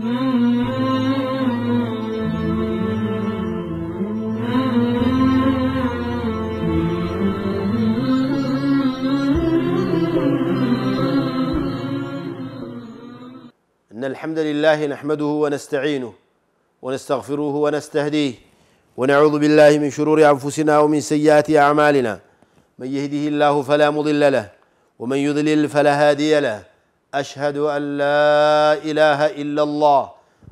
إن الحمد لله نحمده ونستعينه ونستغفره ونستهديه ونعوذ بالله من شرور أنفسنا ومن سيئات أعمالنا من يهده الله فلا مضل له ومن يضلل فلا هادي له اشهد ان لا اله الا الله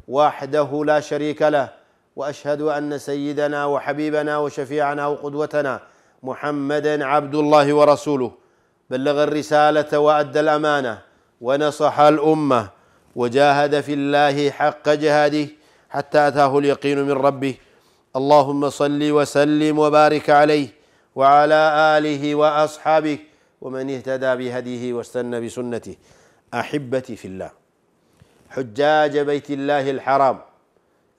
وحده لا شريك له واشهد ان سيدنا وحبيبنا وشفيعنا وقدوتنا محمدا عبد الله ورسوله بلغ الرساله وادى الامانه ونصح الامه وجاهد في الله حق جهاده حتى اتاه اليقين من ربه اللهم صل وسلم وبارك عليه وعلى اله واصحابه ومن اهتدى بهديه واستنى بسنته አሕበቲ ፊላ ሑጃጀ በይትላህ ልሐራም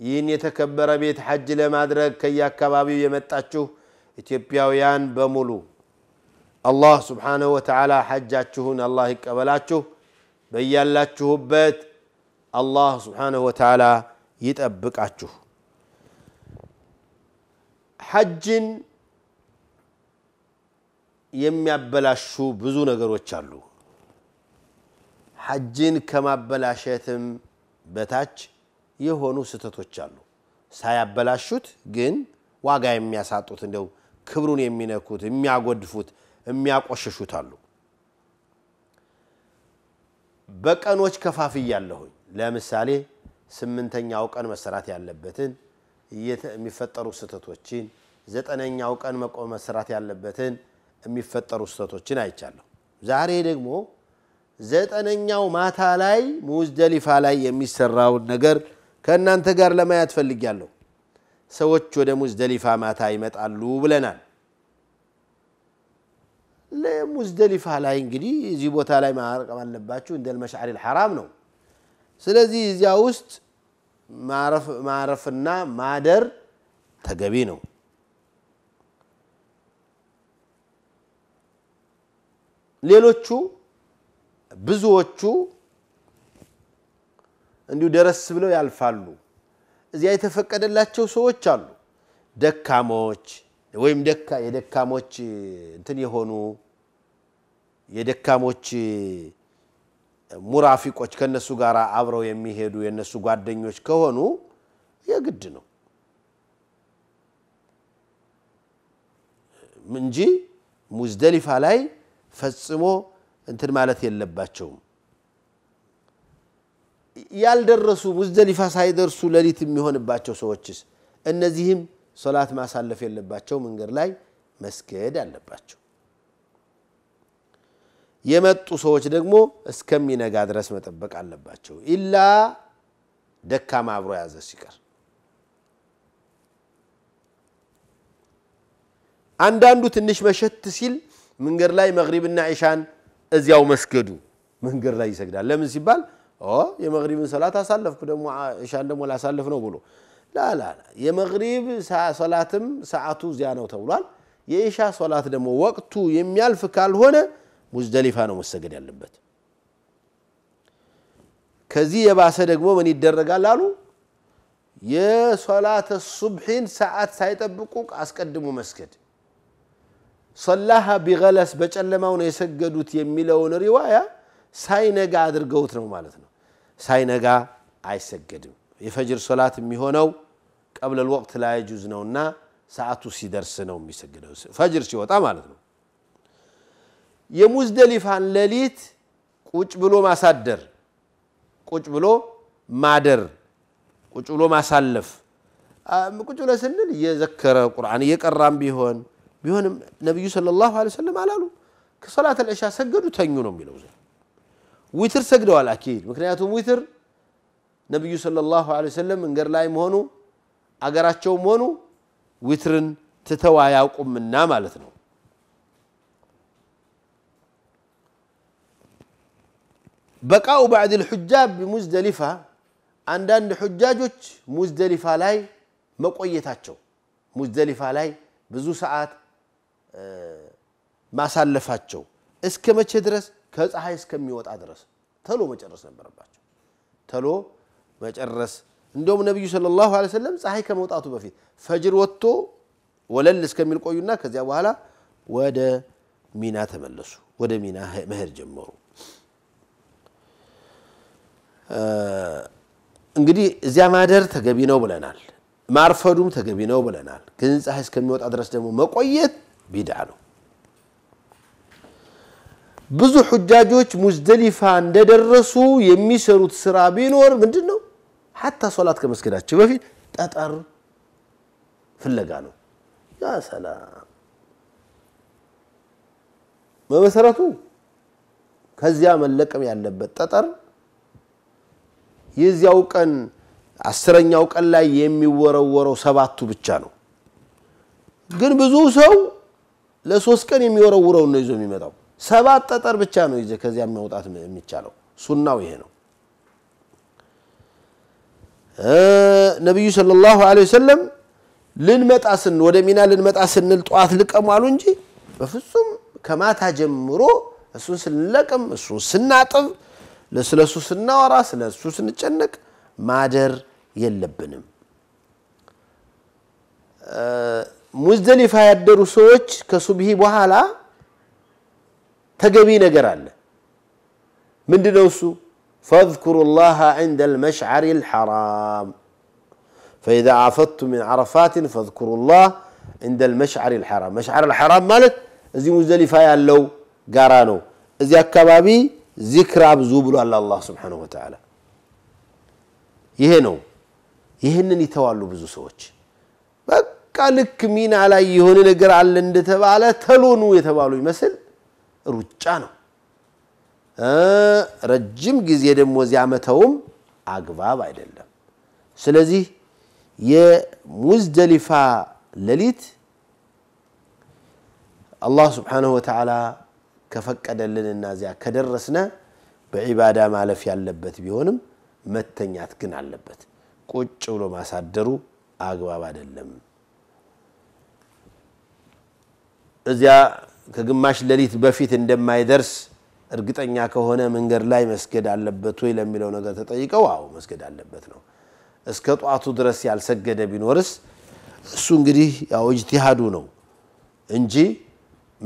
ይህን የተከበረ ቤት ሐጅ ለማድረግ ከየአካባቢው የመጣችሁ ኢትዮጵያውያን በሙሉ አላህ ስብሓነሁ ወተዓላ ሐጃችሁን አላህ ይቀበላችሁ። በያላችሁበት አላህ ስብሓነሁ ወተዓላ ይጠብቃችሁ። ሐጅን የሚያበላሹ ብዙ ነገሮች አሉ። ሐጅን ከማበላሸትም በታች የሆኑ ስህተቶች አሉ። ሳያበላሹት ግን ዋጋ የሚያሳጡት እንደው ክብሩን የሚነኩት፣ የሚያጎድፉት፣ የሚያቆሽሹት አሉ። በቀኖች ከፋፍያለሁኝ። ለምሳሌ ስምንተኛው ቀን መሰራት ያለበትን የሚፈጠሩ ስህተቶችን፣ ዘጠነኛው ቀን መቆም መሰራት ያለበትን የሚፈጠሩ ስህተቶችን አይቻለሁ። ዛሬ ደግሞ ዘጠነኛው ማታ ላይ ሙዝደሊፋ ላይ የሚሰራውን ነገር ከእናንተ ጋር ለማየት ፈልጊያለሁ። ሰዎች ወደ ሙዝደሊፋ ማታ ይመጣሉ ብለናል። ለሙዝደሊፋ ላይ እንግዲህ እዚህ ቦታ ላይ ማረቅም አለባችሁ። እንደ ልመሽዓሪ ልሐራም ነው። ስለዚህ እዚያ ውስጥ ማረፍና ማደር ተገቢ ነው። ሌሎቹ ብዙዎቹ እንዲሁ ደረስ ብለው ያልፋሉ። እዚያ የተፈቀደላቸው ሰዎች አሉ። ደካሞች ወይም የደካሞች እንትን የሆኑ የደካሞች ሙራፊቆች ከነሱ ጋር አብረው የሚሄዱ የነሱ ጓደኞች ከሆኑ የግድ ነው እንጂ ሙዝደሊፋ ላይ ፈጽሞ እንትን ማለት የለባቸውም። ያልደረሱ ሙዝደሊፋ ሳይደርሱ ሌሊት የሚሆንባቸው ሰዎችስ እነዚህም ሶላት ማሳለፍ የለባቸው፣ መንገድ ላይ መስገድ አለባቸው። የመጡ ሰዎች ደግሞ እስከሚነጋ ድረስ መጠበቅ አለባቸው። ኢላ ደካማ አብሮ ያዘ ሲቀር አንዳንዱ ትንሽ መሸት ሲል መንገድ ላይ መግሪብና ኢሻን እዚያው መስገዱ መንገድ ላይ ይሰግዳል። ለምን ሲባል የመግሪብን ሰላት አሳለፍኩ ደግሞ እሻን ደግሞ ላሳልፍ ነው ብሎ ላላ የመግሪብ ሰላትም ሰዓቱ እዚያ ነው ተብሏል። የኢሻ ሶላት ደግሞ ወቅቱ የሚያልፍ ካልሆነ ሙዝደሊፋ ነው መሰገድ ያለበት። ከዚህ የባሰ ደግሞ ምን ይደረጋል አሉ የሶላተ ሱብሒን ሰዓት ሳይጠብቁ አስቀድሞ መስገድ ሰላሃ ቢገለስ በጨለማው ነው የሰገዱት የሚለውን ሪዋያ ሳይነጋ አድርገውት ነው ማለት ነው። ሳይነጋ አይሰገድም። የፈጅር ሶላት የሚሆነው ቀብለል ወቅት ላይ ጁዝ ነውና ሰዓቱ ሲደርስ ነው የሚሰግደው፣ ፈጅር ሲወጣ ማለት ነው። የሙዝደሊፋን ሌሊት ቁጭ ብሎ ማሳደር፣ ቁጭ ብሎ ማደር፣ ቁጭ ብሎ ማሳለፍ። ቁጭ ብሎ ስንል እየዘከረ ቁርአን እየቀራም ቢሆን ቢሆንም ነቢዩ ሰለላሁ ለ ሰለም አላሉ። ከሰላት ልዕሻ ሰገዱ ተኙ ነው የሚለው ዘ ዊትር ሰግደዋል አኪድ። ምክንያቱም ዊትር ነቢዩ ሰለላሁ ለ ሰለም መንገድ ላይ መሆኑ አገራቸውም ሆኑ ዊትርን ትተው አያውቁምና ማለት ነው። በቃኡ ባዕድ ልሑጃ ቢሙዝደሊፋ አንዳንድ ሑጃጆች ሙዝደሊፋ ላይ መቆየታቸው ሙዝደሊፋ ላይ ብዙ ሰዓት ማሳለፋቸው እስከ መቼ ድረስ? ከፀሐይ እስከሚወጣ ድረስ ተሎ መጨረስ ነበረባቸው። ተሎ መጨረስ እንዲሁም ነቢዩ ሰለላሁ ዐለይሂ ወሰለም ፀሐይ ከመውጣቱ በፊት ፈጅር ወጥቶ ወለል እስከሚል ቆዩና ከዚያ በኋላ ወደ ሚና ተመለሱ። ወደ ሚና መሄድ ጀመሩ። እንግዲህ እዚያ ማደር ተገቢ ነው ብለናል። ማርፈዱም ተገቢ ነው ብለናል። ግን ፀሐይ እስከሚወጣ ድረስ ደግሞ መቆየት ቢድዓ ነው። ብዙ ሑጃጆች ሙዝደሊፋ እንደደረሱ የሚሰሩት ስራ ቢኖር ምንድን ነው? ሐታ ሶላት ከመስገዳቸው በፊት ጠጠር ፍለጋ ነው። ያ ሰላም በመሰረቱ ከዚያ መለቀም ያለበት ጠጠር የዚያው ቀን አስረኛው ቀን ላይ የሚወረወረው ሰባቱ ብቻ ነው። ግን ብዙ ሰው ለሶስት ቀን የሚወረውረውን ነው ይዞ የሚመጣው። ሰባት ጠጠር ብቻ ነው ይዘ ከዚያ መውጣት የሚቻለው። ሱናው ይሄ ነው። ነቢዩ ሰለላሁ ዐለይሂ ወሰለም ልንመጣ ስን ወደ ሚና ልንመጣ ስንል ጠዋት ልቀሙ አሉ እንጂ በፍጹም ከማታ ጀምሮ እሱን ስንለቅም እሱን ስናጥብ ስለ እሱ ስናወራ ስለ እሱ ስንጨነቅ ማደር የለብንም። ሙዝደሊፋ ያደሩ ሰዎች ከሱብሂ በኋላ ተገቢ ነገር من ምንድነው فاذكروا الله عند المشعر الحرام فإذا عفضتم من عرفات فاذكروا الله عند المشعر الحرام مشعر الحرام مالت زي مزدلفة يالو قارانو زي أكبابي ذكر أبزوبلو على الله سبحانه وتعالى يهنو يهنن يتوالو بزو سوچ ልክ ሚና ላይ የሆነ ነገር አለ እንደተባለ ተሎኑ የተባሉ ይመስል ሩጫ ነው። ረጅም ጊዜ ደግሞ እዚያ መተውም አግባብ አይደለም። ስለዚህ የሙዝደሊፋ ሌሊት አላህ ስብሓነሁ ወተዓላ ከፈቀደልንና እዚያ ከደረስነ በዒባዳ ማለፍ ያለበት ቢሆንም መተኛት ግን አለበት። ቁጭ ብሎ ማሳደሩ አግባብ አይደለም። እዚያ ከግማሽ ሌሊት በፊት እንደማይደርስ እርግጠኛ ከሆነ መንገድ ላይ መስገድ አለበት ወይ ለሚለው ነገር ተጠይቀው አዎ መስገድ አለበት ነው። እስከ ጧቱ ድረስ ያልሰገደ ቢኖርስ እሱ እንግዲህ ያው እጅቲሃዱ ነው እንጂ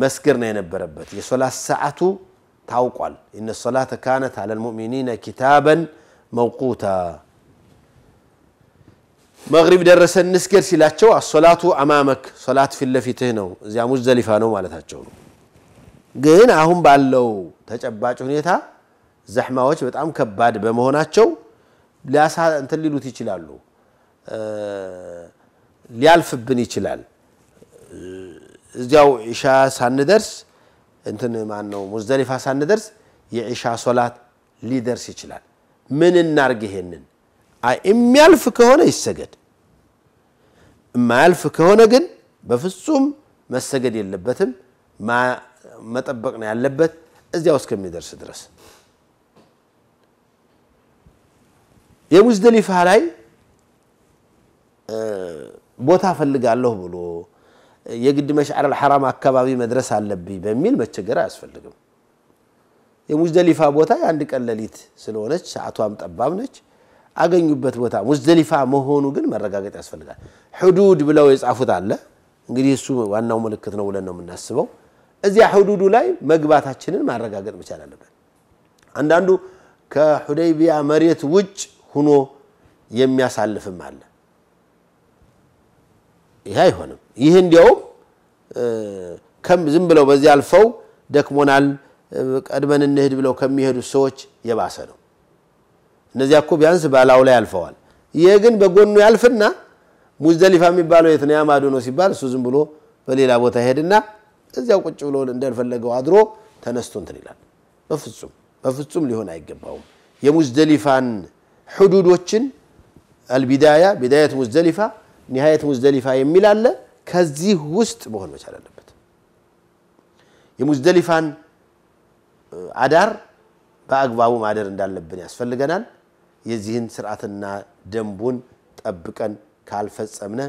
መስገድ ነው የነበረበት። የሶላት ሰዓቱ ታውቋል። ኢነ ሶላተ ካነት አለል ኪታበን መውቁታ መግሪብ ደረሰ እንስገድ ሲላቸው አሶላቱ አማመክ ሶላት ፊትለፊትህ ነው እዚያ ሙዝደሊፋ ነው ማለታቸው ነው ግን አሁን ባለው ተጨባጭ ሁኔታ ዘሕማዎች በጣም ከባድ በመሆናቸው ሊያሳ እንትን ሊሉት ይችላሉ ሊያልፍብን ይችላል እዚያው ኢሻ ሳንደርስ እንትን ማን ነው ሙዝደሊፋ ሳንደርስ የኢሻ ሶላት ሊደርስ ይችላል ምን እናርግ ይሄንን የሚያልፍ ከሆነ ይሰገድ፣ የማያልፍ ከሆነ ግን በፍጹም መሰገድ የለበትም። መጠበቅ ነው ያለበት እዚያው እስከሚደርስ ድረስ። የሙዝደሊፋ ላይ ቦታ ፈልጋለሁ ብሎ የግድ መሽዓር አልሐራም አካባቢ መድረስ አለብኝ በሚል መቸገር አያስፈልግም። የሙዝደሊፋ ቦታ የአንድ ቀን ሌሊት ስለሆነች ሰዓቷም ጠባብ ነች። አገኙበት ቦታ ሙዝደሊፋ መሆኑ ግን መረጋገጥ ያስፈልጋል። ሕዱድ ብለው የጻፉት አለ። እንግዲህ እሱ ዋናው ምልክት ነው ብለን ነው የምናስበው። እዚያ ሕዱዱ ላይ መግባታችንን ማረጋገጥ መቻል አለበት። አንዳንዱ ከሑደይቢያ መሬት ውጭ ሁኖ የሚያሳልፍም አለ። ይህ አይሆንም። ይህ እንዲያውም ዝም ብለው በዚህ አልፈው ደክሞናል፣ ቀድመን እንሂድ ብለው ከሚሄዱ ሰዎች የባሰ ነው። እነዚያ እኮ ቢያንስ ባላው ላይ አልፈዋል። ይህ ግን በጎኑ ያልፍና ሙዝደሊፋ የሚባለው የት ነው ያማዶ ነው ሲባል እሱ ዝም ብሎ በሌላ ቦታ ሄድና እዚያው ቁጭ ብሎ እንዳልፈለገው አድሮ ተነስቶ እንትን ይላል። በፍጹም በፍጹም ሊሆን አይገባውም። የሙዝደሊፋን ሕዱዶችን አልቢዳያ ቢዳየት ሙዝደሊፋ ኒሃየት ሙዝደሊፋ የሚል አለ። ከዚህ ውስጥ መሆን መቻል አለበት። የሙዝደሊፋን አዳር በአግባቡ ማደር እንዳለብን ያስፈልገናል። የዚህን ስርዓትና ደንቡን ጠብቀን ካልፈጸምነ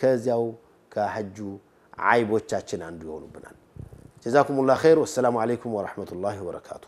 ከዚያው ከሐጁ አይቦቻችን አንዱ ይሆኑብናል። ጀዛኩም ላ ኸይር። ወሰላሙ አለይኩም ወረሕመቱላሂ ወበረካቱ።